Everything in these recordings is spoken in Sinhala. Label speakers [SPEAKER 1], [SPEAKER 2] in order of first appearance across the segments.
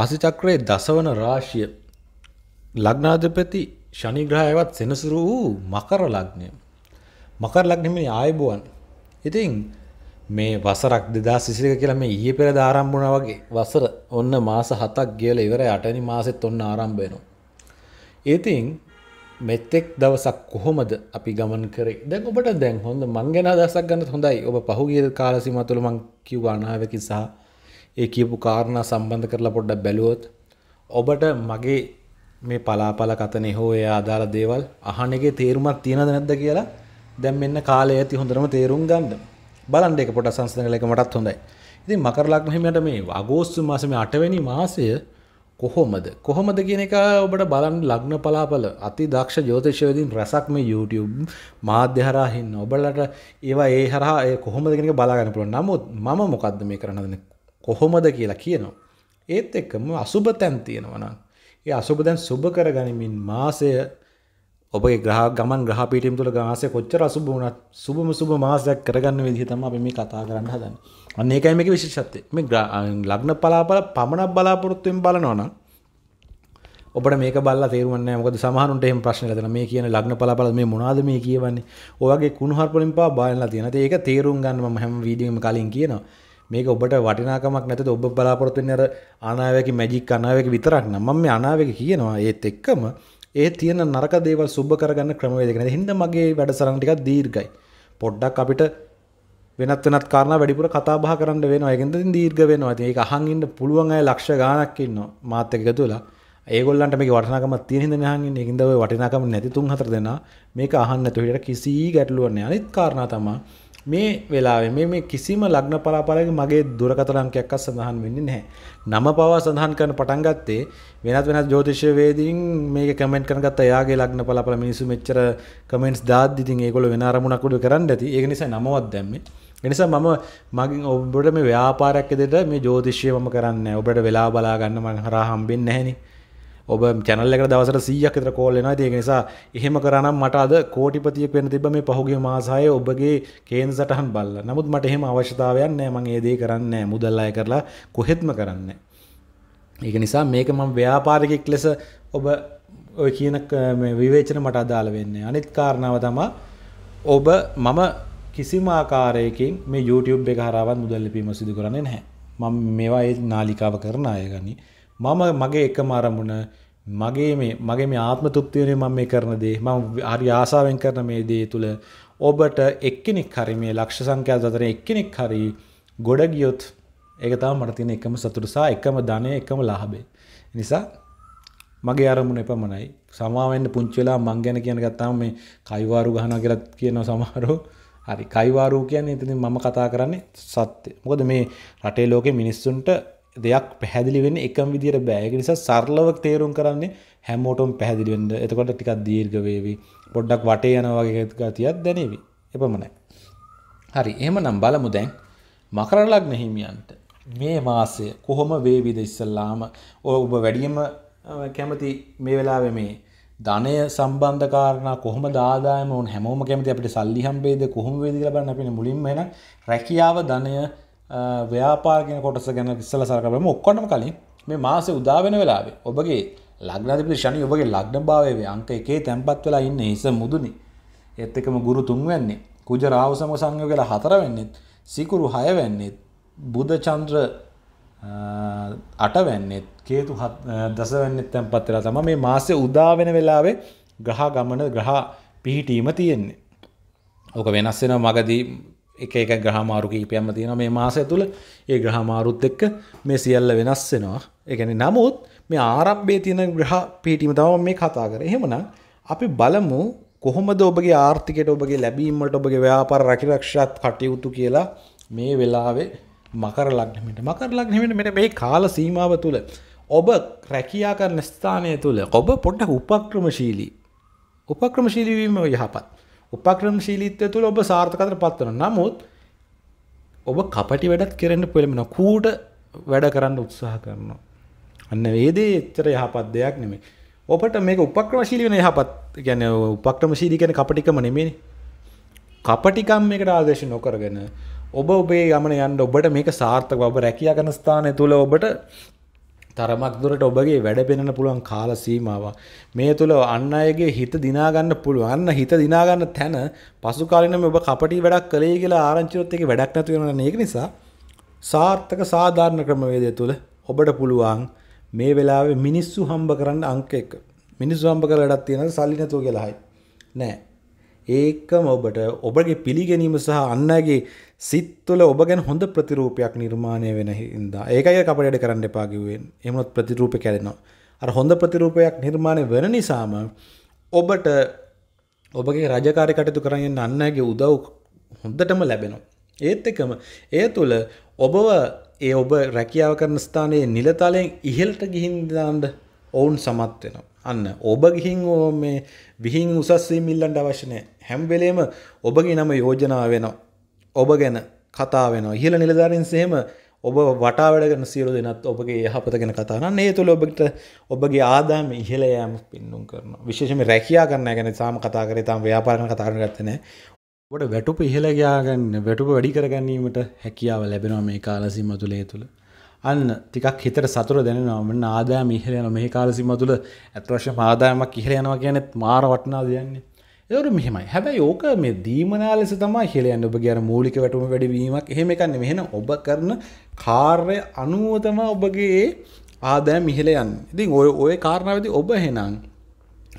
[SPEAKER 1] රසිචක්‍රයේ දසවන රාශිය ලග්නාධිපති ශනි ග්‍රහයවත් සෙනසුරු වූ මකර ලග්නය. මකර ලග්නය මේ ආයුබෝවන්. ඉතින් මේ වසරක් 2021 කියලා මේ ඊයේ පෙරද ආරම්භ වුණා වගේ වසර ඔන්න මාස 7ක් ගියලා ඉවරයි 8 වෙනි මාසෙත් ඔන්න ආරම්භ වෙනවා. ඉතින් මෙතෙක් දවසක් කොහොමද අපි ගමන් කරේ? දැන් ඔබට දැන් හොඳ මං ගැන අදහසක් ගන්නත් හොඳයි. ඔබ පහුගිය කාල සීමාව තුළ මං කිව්වා අනාවැකි සහ ඒ කියපු කාරණා සම්බන්ධ කරලා පොඩ්ඩක් බැලුවොත් ඔබට මගේ මේ පලාපල කතනේ හෝ ඒ අදාළ දේවල් අහන එකේ තේරුමක් තියෙනවද නැද්ද කියලා දැන් මෙන්න කාලය ඇති හොඳටම තේරුම් ගන්න. බලන්න ඒක පොඩක් සංසඳන කළ එක මටත් හොඳයි. ඉතින් මකර ලග්නහිමියට මේ අගෝස්තු මාසේ මේ 8 වෙනි මාසය කොහොමද කොහොමද කියන එක ඔබට බලන්න ලග්න පලාපල අති දක්ෂ ජ්‍යොතිෂයවලින් රසක් මේ YouTube මාධ්‍ය හරහා ඉන්න ඔබලට ඒවා ඒ හරහා ඒ කොහොමද කියන එක බලා ගන්න පුළුවන්. නමුත් මම මොකද්ද මේ කරන්න හදන්නේ? කොහොමද කියලා කියනවා. ඒත් එක්කම අසුභ තැන් තියෙනවනම් ඒ අසුබ දැන් සුභ කරගනිමින් මාසය ඔබේ ග්‍රහ ගමන් ග්‍රහ පිටීම තුළ මාසය කොච්චර අසුබ වුණත් සුබම සුබ මාසයක් කරගන්න විදිහ තමයි අපි මේ කතා කරන්න හදන්නේ. අන්න ඒකයි මේකේ විශේෂත්වය. මේ ලග්න පලාපල පමණක් බලාපොරොත්තු වෙමින් බලනවා නම් ඔබට මේක බලලා තේරුම් නැහැ. මොකද සමහරුන්ට එහෙම ප්‍රශ්න ලැබෙනවා. මේ කියන ලග්න පලාපල මේ මොනවද මේ කියවන්නේ? ඔයගේ කුණු හර්ප වලින් පාව බලලා තියෙනවා. ඒක තේරුම් ගන්න මම හැම වීඩියෝ එකම කලින් කියනවා. මේක ඔබට වටිනාකමක් නැතද ඔබ බලාපොරොත්තු වෙන්නේ අර ආනාවයක මැජික් අනාවයක විතරක් නම් මම මේ අනාවයක කියනවා ඒත් එක්කම ඒ තියෙන නරක දේවල් සුබ කරගන්න ක්‍රමවේද ගැන. හින්දා මගේ වැඩසටහන ටිකක් දීර්ඝයි. පොඩ්ඩක් අපිට වෙනත් වෙනත් කාරණා වැඩිපුර කතා බහ කරන්න වෙනවා. ඒකෙන්ද ඉතින් දීර්ඝ වෙනවා. ඉතින් ඒක අහන් ඉන්න පුළුවන් අය ලක්ෂ ගාණක් ඉන්නවා මාත් එක්ක ගතුලා. ඒගොල්ලන්ට මේක වටිනාකමක් තියෙන හින්දා මෙහන් ඉන්නේ. ඒකින්ද ඔය වටිනාකම නැති තුන් හතර දෙනා මේක අහන්න නැතුව හිටියට කිසි ගැටලුවක් නැහැ. අනිත් කාරණා තමයි මේ වෙලාවේ මේ මේ කිසිම ලග්න පලාපලයක මගේ දුරකථන අංකයක්වත් සඳහන් වෙන්නේ නැහැ. නම පවා සඳහන් කරන පටන් ගත්තේ වෙනත් වෙනත් ජ්‍යොතිෂ වේදීන් මේක කමෙන්ට් කරනගත්ත එයාගේ ලග්න පලාපල මිනිස්සු මෙච්චර කමෙන්ට්ස් දාද්දි ඉතින් ඒගොල්ලෝ වෙන අරමුණක් උඩ කරන්න ඇති. ඒක නිසා නමවත් දැම්මේ. ඒ නිසා මම මගෙන් ඔබට මේ ව්‍යාපාරයක් ඇදෙට මේ ජ්‍යොතිෂය මම කරන්නේ නැහැ. ඔබට වෙලා බලා ගන්න මම හරහා හම්බෙන්නේ නැහෙනේ. ඔබ චැනල්ලක දවසට සීයක් විතර කෝල් එනවා ඒක නිසා එහෙම කරනම් මට අද කෝටිපතියෙක් වෙන්න තිබ්බ මේ පහුගිය මාසයේ ඔබගේ කේන් සටහන් බලලා. නමුත් මට එහෙම අවශ්‍යතාවයක් නැහැ. මම ඒ දේ කරන්නේ නැහැ. මුදල් අය කරලා කොහෙත්ම කරන්නේ ඒක නිසා මේක මම ව්‍යාපාරිකෙක් ලෙස ඔබ ඔය කියන විවේචන මට අදාළ වෙන්නේ. අනිත් කාරණාව තමයි ඔබ මම කිසිම ආකාරයකින් මේ YouTube එක හරහා මුදල් ලිපීම සිදු කරන්නේ නැහැ. මම මේවා ඒ නාලිකාව කරන අය ගනි. මම මගේ එකම අරමුණ මගේ මේ මගේ මේ ආත්ම තෘප්තියනේ මම මේ කරන දේ මම හරි ආසාවෙන් කරන මේ දේ තුල ඔබට එක්කෙනෙක් හරි මේ ලක්ෂ සංඛ්‍යාත අතර එක්කෙනෙක් හරි ගොඩ ගියොත් ඒක තමයි මට තියෙන එකම සතුට සහ එකම ධනය එකම ලාභය. නිසා මගේ අරමුණ එපමණයි. සමාවෙන්න පුංචි වෙලා මං ගැන කියන ගත්තාම මේ කයිවාරු ගහනවා කියලා කියනවා සමහරව. හරි කයිවාරු කියන්නේ එතනින් මම කතා කරන්නේ සත්‍ය. මොකද මේ රටේ ලෝකේ මිනිස්සුන්ට දෙයක් පැහැදිලි වෙන්න එකම විදිර බෑග නිසා සරලව තේරුම් කරන්නේ හැමෝටම පැහදිලිවෙන්න එතකොට ටිකක් දීර්ග වේවි පොඩ්ඩක් වටේ යනවාගේ ගතියක් දැනේවි එපමනයි. හරි එහම නම් බලමු දැන් මකරලක් නැහිමියන්ට මේ මාසය කොහොම වේවිද ඉස්සල්ලාම ඔබ වැඩියම කැමති මේ වෙලාව මේ ධනය සම්බන්ධකාරණ කොහම දාදාම ඕන් හැමෝම කැමති අපට සල්ලිහම්බේද කොහොම වේදිල බන්න අපින මුලින්ම එන රැකියාව ධනය ව්‍යාපාගෙන කොටස ගැන ඉස්සල සරකරම ඔක්කොටම කලින් මේ මාසේ උදාවෙන වෙලාවේ ඔබගේ ලග්නාධිපති ශනි ඔබගේ ලග්න භාවයේ අංක එකේ තැන්පත් වෙලා ඉන්නේ හිස මුදුනි. ඒත් එකම ගුරු තුන්වැන්නේ කුජ රාහු සමග සංයෝගයලා හතර වෙන්නේත් සිකුරු හය වෙන්නේත් බුධ චන්ද්‍ර අට වෙන්නේත් කේතු දස වෙන්නේත් තැන්පත් වෙලා තමයි මේ මාසේ උදාවෙන වෙලාවේ ග්‍රහ ගමන ග්‍රහ පිහිටීම තියෙන්නේ. ඕක වෙනස් වෙනවා මගදී එක එක ග්‍රහමාරු කීපයම තියෙන මේ මාසය තුළ ඒ ග්‍රහමාරුත් එක්ක මේ සියල්ල වෙනස් වෙනවා එකන නමුත් මේ ආරම්භේ තියෙන ග්‍රහ පිහිටීම තම මේ කතා කර එහෙමනම් අපි බලමු කොහොමද ඔබගේ ආර්ථිකයට ඔබගේ ලැබීමට ඔබගේ ව්‍යාපාර රැකිරක්ෂත් කටයුතු කියලා මේ වෙලාවේ මකර ලක්නමට මකර ලක්නමට මෙට මේ කාල සීමාව තුළ ඔබ රැකයා කරන ස්ථානය තුළ ඔබ පොට්ට උපක්‍රමශීලී උපක්‍රමශීලීවීම යහපත් උපක්‍රමශීලීත්වය තුළ ඔබ සාර්ථකතර පත්වන නමුත් ඔබ කපටි වැඩත් කරන්න පෙළමෙන කූට වැඩ කරන්න උත්සාහ කරනවා. අන්න වේදේ එච්චර යහපත් දෙයක් නෙමේ. ඔබට මේක උපක්‍රමශීලී වෙන යහපත් කියන්නේ උපක්‍රමශීලී කියන්නේ කපටිකම නෙමෙයිනේ. කපටිකම් මේකට ආදේශ නොකරගෙන ඔබ ඔබේ ගමන යන්න ඔබට මේක සාර්ථකව ඔබ රැකියා කරන ස්ථානය තුල ඔබට තරමක් දුරට ඔබගේ වැඩ පෙනෙන පුළුවන් කාල සීමාව මේ තුල අන්න අයගේ හිත දිනා ගන්න පුළුවන් අන්න හිත දිනා ගන්න තැන පසු කාලිනම ඔබ කපටි වැඩක් කළේ කියලා ආරංචිවත් එක වැඩක් නැතු වෙනවා ඒක නිසා සාර්ථක සාධාරණ ක්‍රමවේදය තුල ඔබට පුළුවන් මේ වෙලාවේ මිනිස්සු හම්බ කරන්න අංක එක මිනිස්සු හම්බ කරලා වැඩක් තියෙනවද සල්ලි නැතුව කියලායි නෑ ඒකම ඔබට ඔබගේ පිළිගැනීම සහ අන්නගේ සිත්තුල ඔබ ගැන හොඳ ප්‍රතිරූපයක් නිර්මාණය වෙන හින්දා ඒකයි කපඩට කරන්න එපාකිවෙන් එමත් ප්‍රතිරූප කැරෙනවා අර හොඳ ප්‍රතිරූපයක් නිර්මාණය වෙන නිසාම ඔබට ඔබගේ රජකාරි කටයුතු කරන්න අන්නගේ උදව් හොඳටම ලැබෙනවා ඒත් එකම ඒ තුළ ඔබව ඒ ඔබ රැකියාව කරන ස්ථානයේ නිලතලයෙන් ඉහල්ට ගිහින්දාන්ට ඔවුන් සමත් වෙනවා අන්න ඔබ ගිහින් ඕ මේ විහින් උසස්වීමිල්ලන්ට අවශ්‍යනය හැම්වෙලේම ඔබගේ නම යෝජනා වෙනවා. ඔබ ගැන කතා වෙන ඉහල නිලධාරින් සේම ඔබ වටාවැඩගෙන සියලු දෙනත් ඔබගේ යහපත ගැන කතාන ඒ තුළ ඔබට ඔබගේ ආදාම ඉහලයෑම පින්නුම් කරන විශේෂම රැකයා කරන්න ගැන සාම කතා කර තාම ව්‍යාපාරණ කතාරන ගත්තන ට වැටුප ඉහලගයාගන්න වැටුප වැඩි කරගැනීමට හැකියාව ලැබෙනවා මේ කාලසිම තුළේ තුළ අන්න ටිකක් හිතට සතුර දැනෙනවමන්න ආදායම ඉහල යන මේ කාලසිම තුළ ඇත්වශ ආදායමක් ඉහල යනවා කියනෙත් මාර වටනා දයන්නේ ඒවර මෙහමයි හැබැයි ඕක මේ දීමනාලෙස තමා හෙලයන්න ඔබ ගැන මූලික වැටුම වැඩවීමක් එහෙම එකන්න මෙහෙන ඔබ කරන කාර්ය අනුවතම ඔබගේ ආදෑ මිහිලයන් ඉතින් ඔය ඔය කාරණාවදි ඔබ හෙනම්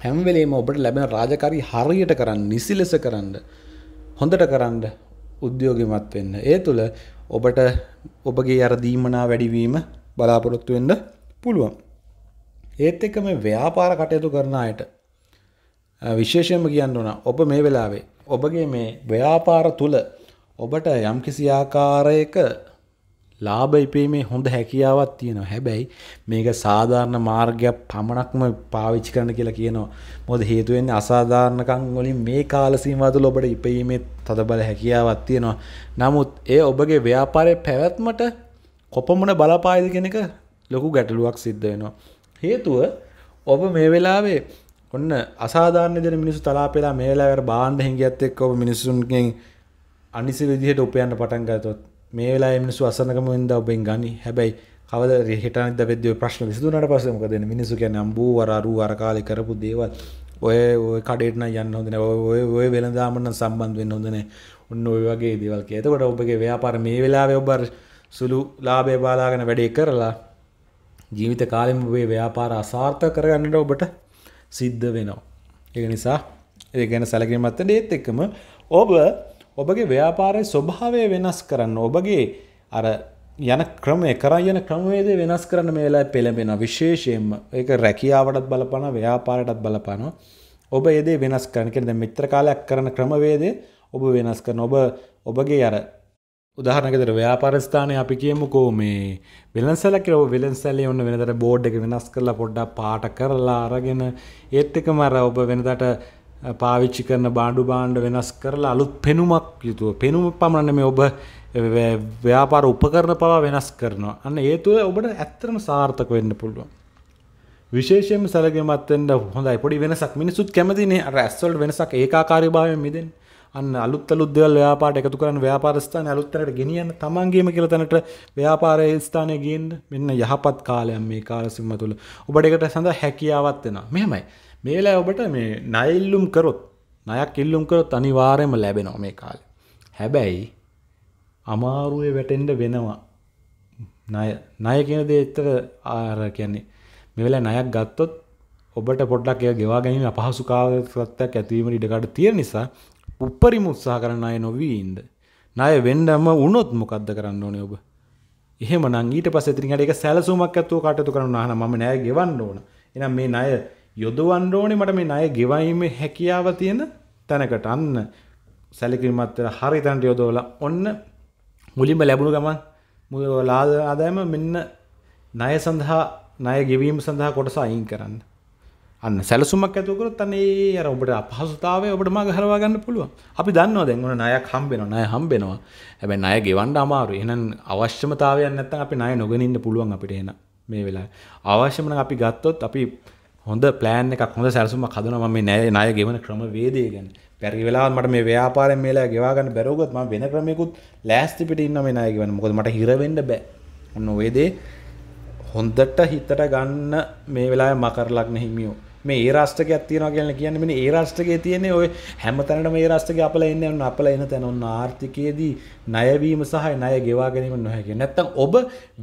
[SPEAKER 1] හැම්වෙලේම ඔබට ලැබෙන රාජකාරී හරියට කරන්න නිසි ලෙස කරන්න හොඳට කරන්න උද්‍යෝගිමත් වෙන්න ඒ තුළ ඔබට ඔබගේ අර දීමනා වැඩිවීම බලාපොරොත්තු වෙන්න පුළුවන් ඒත් එක මේ ව්‍යාපාර කටයුතු කරන අයට විශේෂයම කියන්න ඕන ඔබ මේ වෙලාවේ ඔබගේ මේ ව්‍යාපාර තුළ ඔබට යම් කිසි ආකාරයක ලාභ ඉපීමේ හොඳ හැකියාවක් තියෙනවා හැබැයි මේක සාධාරණ මාර්ගයක් පමණක්ම පාවිච්චි කරන්න කියලා කියනවා මොද හේතුවෙන්නේ අසාධාරණකම් වලින් මේ කාල සීමාව තුළ ඔබට ඉපීමේ තදබල හැකියාවක් තියෙනවා නමුත් ඒ ඔබගේ ව්‍යාපාරයේ පැවැත්මට කොපමණ බලපායිද කියන එක ලොකු ගැටලුවක් සිද්ධ වෙනවා හේතුව ඔබ මේ වෙලාවේ ඔන්න අසාධාරණ දෙන මිනිස්සු තලාපෙලා මේලාවට බාණ්ඩ හිඟියත් එක්ක ඔබ මිනිස්සුන්ගෙන් අනිසි විදිහට උපයන්න පටන් ගත්තොත් මේ වෙලාවේ මිනිස්සු අසරණකම වෙනදා ඔබෙන් ගනි. හැබැයි කවද හෙටනිද වෙද්දී ඔය ප්‍රශ්න විසඳුනාට පස්සේ මොකද වෙන්නේ? මිනිස්සු කියන්නේ අම්බෝ වර අරු අර කාලේ කරපු දේවල් ඔය ඔය කඩේට නම් යන්න හොඳ නැහැ. ඔය ඔය වෙළඳාම නම් සම්බන්ධ වෙන්න හොඳ නැහැ. ඔන්න ඔය වගේ දේවල් කියලා. එතකොට ඔබගේ ව්‍යාපාර මේ වෙලාවේ ඔබ සුළු ලාභය බාලාගෙන වැඩේ කරලා ජීවිත කාලෙම ඔබේ ව්‍යාපාර අසාර්ථක කරගන්නට ඔබට සිද්ධ වෙනවා. ඒ නිසා ඒ ගැන සැලකිරීමත් ඒත් එක්කම ඔබ ඔබගේ ව්‍යාපාරයේ ස්වභාවය වෙනස් කරන්න ඔබගේ අර යන ක්‍රමය කරන් යන ක්‍රමවේදය වෙනස් කරන්න මේ වෙලාවේ පෙළඹෙන විශේෂයෙන්ම ඒක රැකියාවටත් බලපානවා ව්‍යාපාරයටත් බලපානවා. ඔබ ඒ දේ වෙනස් කරන්න කියන්නේ දැන් මෙච්චර කාලයක් කරන ක්‍රමවේදය ඔබ වෙනස් කරන ඔබ ඔබගේ අර උදාහරනකතර ව්‍යාපාරස්ථානය අපි කියමුකෝ මේ වෙලන්සල කියව වෙලන්සැලේ ඔන්න වෙනතට බෝඩ් එක වෙනස් කරලා පොඩ්ඩක් පාට කරලා අරගෙන ඒත් එක මර ඔබ වෙනතට පාවිච්චි කරන බාණ්ඩු බාණ්ඩ වෙනස් කරලා අලුත් පෙනුමක් යුතුව පෙනුම පමණන්න මේ ඔබ ව්‍යාපාර උපකරන පවා වෙනස් කරනවා අන්න ඒතුව ඔබට ඇත්තරම සාර්ථක වෙන්න පුළුවන් විශේෂයෙන් සැලගමත්තෙන්ට හොඳයි පොඩි වෙනසක් මිනිසුත් කැමතිනේ අර ඇස්වල් වෙනසක් ඒකාකාරී භාවයෙන් මිදෙන්නේ අන්න අලුත් අලුත් දේවල් ව්‍යාපාරට එකතු කරන්න ව්‍යාපාර ස්ථානය අලුත් තැනකට ගෙනියන්න තමන්ගේම කියලා තැනට ව්‍යාපාර ස්ථානය ගේන්න මෙන්න යහපත් කාලයක් මේ කාල සීමාව තුළ ඔබට ඒකට සඳහා හැකියාවක් වෙනවා. මෙහෙමයි. මේ වෙලාවේ ඔබට මේ ණයල්ලුම් කරොත් ණයක් ඉල්ලුම් කරොත් අනිවාර්යයෙන්ම ලැබෙනවා මේ කාලේ. හැබැයි අමාරුවේ වැටෙන්න වෙනවා. ණය ණය කියන දේ ඇත්තට ආර කියන්නේ මේ වෙලාවේ ණයක් ගත්තොත් ඔබට පොඩ්ඩක් ඒක ගෙවා ගැනීම අපහසුකාවයක් ඇතිවීමට ඉඩකඩ තියෙන නිසා උපරිම උත්සාහ කරන්න අය නොවීන්ද. ණය වෙන්නම වුණොත් මොකද්ද කරන්න ඕනේ ඔබ? එහෙම නම් ඊට පස්සේ ඉතින් අර ඒක සැලසුමක් ඇතුව කටයුතු කරන්න අහන මම ණය ගෙවන්න ඕන. එහෙනම් මේ ණය යොදවන්න ඕනේ මට මේ ණය ගෙවීමේ හැකියාව තියෙන තැනකට අන්න සැලකිලිමත් වෙලා හරි තැනට යොදවලා ඔන්න මුලින්ම ලැබුණු ගමන් මුල ආදායම මෙන්න ණය සඳහා ණය ගෙවීම සඳහා කොටස අයින් කරන්න. අන්න සැලසුමක් ඇතුකරොත් අන්න ඒ අර ඔබට අපහසුතාවය ඔබට මග හරවා ගන්න පුළුවන්. අපි දන්නවා දැන් ඔන්න ණයක් හම්බෙනවා, ණය හම්බෙනවා. හැබැයි ණය ගෙවන්න අමාරුයි. එහෙනම් අවශ්‍යමතාවයක් නැත්නම් අපි ණය නොගෙන ඉන්න පුළුවන් අපිට එහෙනම් මේ වෙලාවේ. අවශ්‍යම නම් අපි ගත්තොත් අපි හොඳ ප්ලෑන් එකක් හොඳ සැලසුමක් හදනවා මම මේ ණය ගෙවන ක්‍රමවේදය ගැන. පැරි වෙලාවත් මට මේ ව්‍යාපාරයෙන් මේලා ගෙවා ගන්න බැරුව ගියොත් මම වෙන ක්‍රමයකට ලෑස්ති පිට ඉන්න මේ ණය ගෙවන්න. මොකද මට හිර වෙන්න බෑ. ඔන්න ඔය දේ හොඳට හිතට ගන්න මේ වෙලාවේ මකරලක් නැහිමියෝ මේ ඒ රාෂ්ටකයක් තියෙනවා කියලා කියන්නේ මෙන්න ඒ රාෂ්ටකයේ තියෙන්නේ ඔය හැම තැනටම ඒ රාෂ්ටකය අපල එන්නේ ඔන්න අපල එන තැන ඔන්න ආර්ථිකයේදී ණය වීම සහ ණය ගෙවා ගැනීම නොහැකි. නැත්තම් ඔබ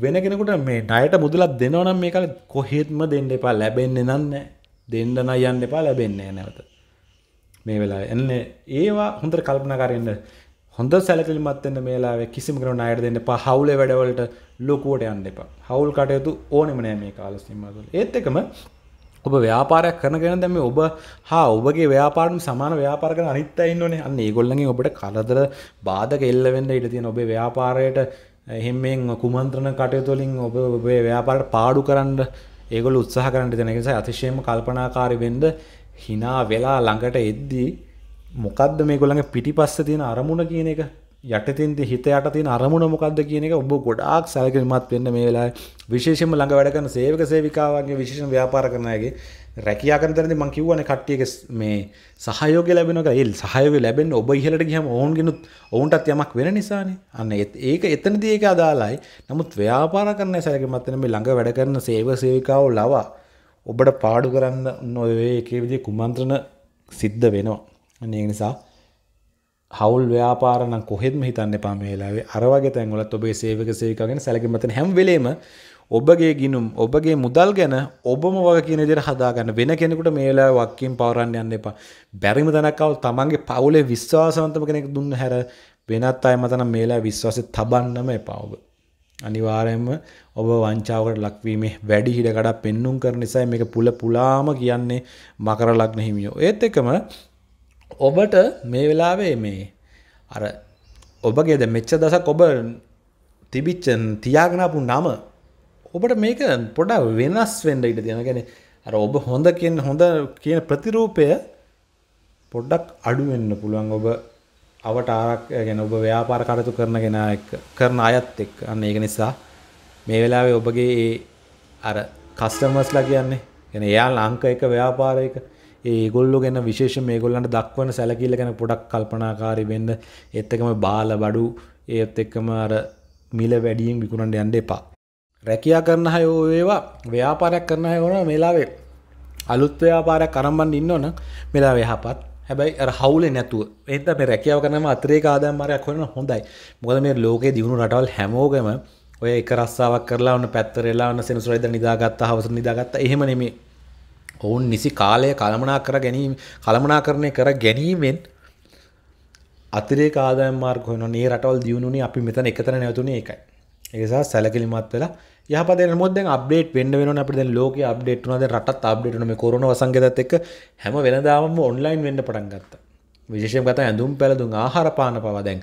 [SPEAKER 1] වෙන කෙනෙකුට මේ ණයට මුදලක් දෙනවා නම් මේක කොහෙත්ම දෙන්න එපා ලැබෙන්නේ නැන්නේ. දෙන්න නම් යන්න එපා ලැබෙන්නේ නැවත. මේ වෙලාවේ එන්නේ ඒවා හොඳට කල්පනා කරගෙන හොඳ සැලකිලිමත් වෙන්න මේලාවේ කිසිම කෙනෙකු ණයට දෙන්න එපා. හවුලේ වැඩවලට ලොකුවට යන්න එපා. හවුල් කටයුතු ඕනෙම නෑ මේ කාලසීමාව තුළ. ඒත් එකම ඔබ ව්‍යාපාරයක් කරනගෙන දැම ඔබ හා ඔබගේ ව්‍යාපාරම සමාන ව්‍යාපාරක අනිත් ඉන්නනේ අන්න ඒගොල්ලගේ ඔබට කලදර බාධක එල්ලවෙන්න ඉඩ තියෙන ඔබේ ව්‍යාපාරයට එහෙමෙන් කුමන්ත්‍රණ කටයුතුලින් ඔබ ඔබේ ව්‍යාපාරට පාඩු කරන්න ඒගොල් උත්සාහ කරන්න දෙනකෙස අතිශයම කල්පනාකාරි වෙන්ද හිනා වෙලා ළඟට එද්දී මොකක්ද මේගොල්ලඟ පිටිපස්ස තියෙන අරමුණ කියන එක යටතින්ද හිත යට තින අරමුණ මොකක්ද කියන එක ඔබ ගොඩාක් සැලකිලිමත් වෙන්න මේ වෙලාවේ විශේෂයෙන්ම ළඟ වැඩ කරන සේවක සේවිකාවන්ගේ විශේෂ ව්‍යාපාර කරන අයගේ රැකියා කරන තැනදී මම කියවනේ කට්ටියගේ මේ සහයෝගය ලැබෙනවා කියලා. ඒ සහයෝගය ලැබෙන්න ඔබ ඉහළට ගියම ඔවුන්ගෙනුත් ඔවුන්ටත් යමක් වෙන නිසානේ. අන්න ඒක එතනදී ඒක අදාළයි. නමුත් ව්‍යාපාර කරන අය සැලකිලිමත් වෙන මේ ළඟ වැඩ කරන සේවක සේවිකාව ලවා ඔබට පාඩු කරන්න ඔය ඒකේ විදිහ කුමන්ත්‍රණ සිද්ධ වෙනවා. අන්න ඒ නිසා හවුල් ව්‍යාපාරන කොහෙත්ම හිතන්න එපා මේ වෙලාවේ අර වගේ තැන්වලත් ඔබේ සේවක සේවිකාගෙන සැලකීම මතන හැම වෙලේම ඔබගේ ගිනුම් ඔබගේ මුදල් ගැන ඔබම වගේ කියන විදිහට හදාගන්න වෙන කෙනෙකුට මේ වෙලාවේ වක්කීම් පවරන්න යන්න එපා බැරිම තැනක් ආව තමන්ගේ පවුලේ විශ්වාසවන්තම කෙනෙක් දුන්න හැර වෙනත් අය මතන මේ වෙලාවේ විශ්වාසෙ තබන්නම එපා ඔබ අනිවාර්යයෙන්ම ඔබ වංචාවකට ලක්වීමේ වැඩි හිඩකඩක් පෙන්눔 කරන නිසා මේක පුල පුලාම කියන්නේ මකර ලග්න හිමියෝ ඒත් එකම ඔබට මේ වෙලාවේ මේ අර ඔබගේද මෙච්ච දසක් ඔබ තිබිච්චන් තියාගෙනපු නම ඔබට මේක පොඩා වෙනස් වෙන්ඩ ඉට තියෙන ගැන අර ඔබ හොඳ කියෙන් හොඳ කියන ප්‍රතිරූපය පොඩ්ඩක් අඩුවෙන්න පුළුවන් ඔබ අවට ආරක් ගැන ඔබ ව්‍යාපාර කරතු කරන ගෙන කරන අයත් එක් අන්න ඒක නිසා මේ වෙලාවේ ඔබගේ අර කස්ටමස්ලා කියන්නේ ගැන එයා ලංක එක ව්‍යාපාරයක ඒගොල්ලො ගැන විශේෂ මේ ගොල්ලන්ට දක්වන සැලකිල්ල ගැන පොඩක් කල්පනාකාරි වෙන්න එත්තකම බාල බඩු ඒත් එක්කම අර මිල වැඩියෙන් විකුණන්ට යන්න එපා. රැකයා කරන හයෝ ඒවා ව්‍යාපාරයක් කරන හයවන මේලාවේ අලුත් ව්‍යාපාරයක් කරම්බන්න ඉන්නවන මෙලා ව්‍යහපත් හැබැයි හවුල නැතුව එත මේ රැකියාව කරනම අතරේ ආදාමරයක් වන හොඳයි මොද මේ ලෝකයේ දියුණු රටවල් හැමෝගම ඔය එක රස්සාාවක් කරලා ඔන්න පැත්තරලා ඔන්න සෙනසුරයිද නිදාගත්තා හවස නිදාගත්ත එහෙම නෙමේ ඔවුන් නිසි කාලය කළමනා කර ගැනීම කළමනා කරණය කර ගැනීමෙන් අතිරේ කාදය මාර්ගොන ඒ රටවල් දියුණුනේ අපි මෙතන එකතන නැවතුනේ එකයි ඒසා සැලකිලිමත් වෙලා යහපද මුදෙන් අප්ඩේට් වෙන්න වෙන අපිට ලෝක අප්ඩේට් වනද රටත් අප්ඩේට් මේ කොරන වසංගතත් එක්ක හැම වෙනදාම ඔන්ලයින් වෙන්න පටන් ගත්ත විශේෂයෙන් කතා ඇඳුම් පැළඳුම් ආහාර පාන පවා දැන්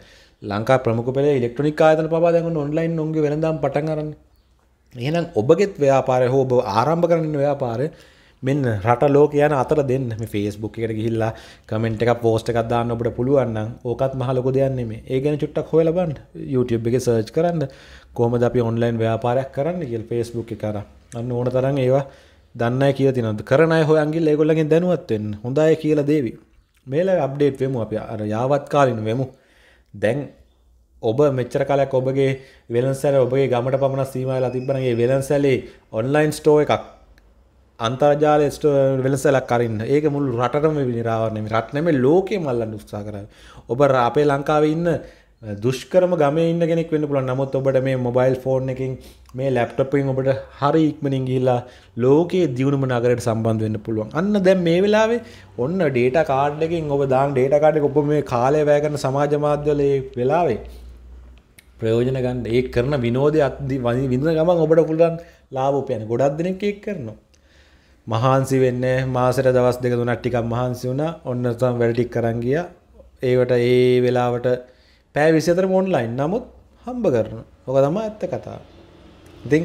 [SPEAKER 1] ලංකා ප්‍රමුඛ පෙළ ඉලෙක්ට්‍රොනික ආයතන පවා දැන් ඔන්ලයින් උන්ගේ වෙනදාම පටන් ගන්න එහෙනම් ඔබගෙත් ව්‍යාපාරය හෝ ඔබ ආරම්භ කරන ව්‍යාපාරය මෙන්න රට ලෝක යන අතර දෙන්න මේ ෆේස්බුක් එකට ගිහිල්ලා කමෙන්ට් එකක් පෝස්ට් එකක් දාන්න ඔබට පුළුවන් නම් ඕකත් මහ ලොකු දෙයක් නෙමෙයි. ඒ ගැන චුට්ටක් හොයලා බලන්න. YouTube එකේ සර්ච් කරන්න කොහොමද අපි ඔන්ලයින් ව්‍යාපාරයක් කරන්න කියලා Facebook එක අර. අන්න ඕන තරම් ඒවා දන්න අය කියලා තියෙනවා. කරන අය හොයන් ගිහලා ඒගොල්ලන්ගෙන් දැනුවත් වෙන්න. හොඳ අය කියලා දේවි. මේලා අප්ඩේට් වෙමු අපි අර යාවත් කාලින් වෙමු. දැන් ඔබ මෙච්චර කාලයක් ඔබගේ වෙළන්සැල ඔබගේ ගමට පමණ සීමලා තිබනගේ වෙළන්සැලේ ඔන්ලයින් ස්ටෝ එකක් අන්තර්ජාල ස්ට වෙලසලක් කරන්න ඒක මුල් රටම විනිරාවරණම රටනම ලෝක මල්ලන්න උත්සා කර ඔබ අපේ ලංකාව ඉන්න දුෂ්කරම ගම ඉන්න කෙනෙක් වන්න පුළන් නමුත් ඔබට මේ මොබයිල් ෆෝන් එකින් මේ ලැප්ටපින් ඔබට හරි ඉක්මනින් ගිල්ලා ලෝකයේ දියුණුම නගරයට සම්බන්ධ වෙන්න පුළුවන් අන්න දැම් මේ වෙලාවේ ඔන්න ඩේට කාඩ්ඩකින් ඔබ දාන් ඩේට කාඩක ඔබ මේ කාලය වැෑකරන සමාජ මාධ්‍යලය වෙලාවේ ප්‍රයෝජන ගන්න ඒ කරන විනෝධය අත්දි වනි විඳ ගමන් ඔබට පුළුවන් ලාභෝපයන ගොඩක් දෙනෙක් එක් කරනවා මහන්සි වෙන්නේ මාසෙට දවස් දෙක තුනක් ටිකක් මහන්සි වුණා ඔන්න තම වැඩ ටික කරන් ගියා ඒවට ඒ වෙලාවට පැය 24ම ඔන්ලයින් නමුත් හම්බ කරන ඔක තමයි ඇත්ත කතාව ඉතින්